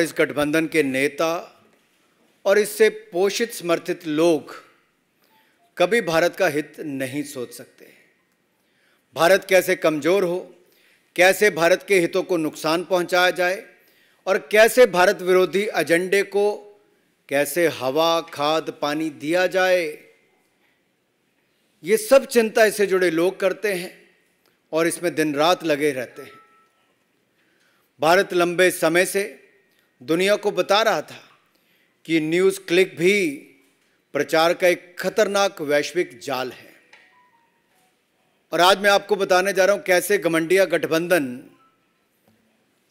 इस गठबंधन के नेता और इससे पोषित समर्थित लोग कभी भारत का हित नहीं सोच सकते भारत कैसे कमज़ोर हो कैसे भारत के हितों को नुकसान पहुंचाया जाए और कैसे भारत विरोधी एजेंडे को कैसे हवा खाद पानी दिया जाए ये सब चिंता इससे जुड़े लोग करते हैं और इसमें दिन रात लगे रहते हैं भारत लंबे समय से दुनिया को बता रहा था कि न्यूज़ क्लिक भी प्रचार का एक खतरनाक वैश्विक जाल है और आज मैं आपको बताने जा रहा हूं कैसे गमंडिया गठबंधन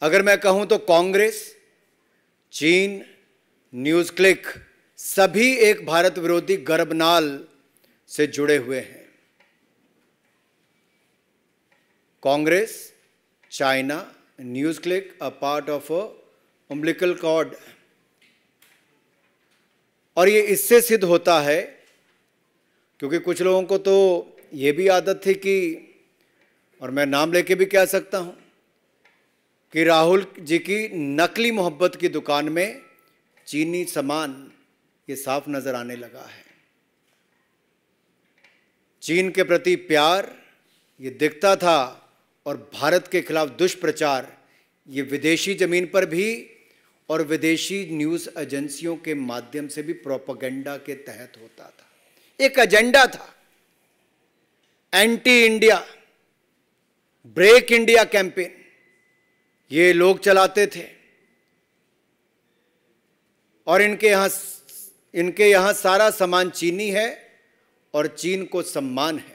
अगर मैं कहूं तो कांग्रेस चीन न्यूज क्लिक सभी एक भारत विरोधी गर्भनाल से जुड़े हुए हैं Congress China news click a part of a umbilical cord और ये इससे सिद्ध होता है क्योंकि कुछ लोगों को तो ये भी आदत थी कि और मैं नाम लेके भी कह सकता हूँ कि राहुल जी की नकली मोहब्बत की दुकान में चीनी सामान ये साफ नज़र आने लगा है चीन के प्रति प्यार ये दिखता था और भारत के खिलाफ दुष्प्रचार ये विदेशी ज़मीन पर भी और विदेशी न्यूज़ एजेंसियों के माध्यम से भी प्रोपोगंडा के तहत होता था एक एजेंडा था anti India break India campaign ये लोग चलाते थे और इनके यहाँ इनके यहाँ सारा सामान चीनी है और चीन को सम्मान है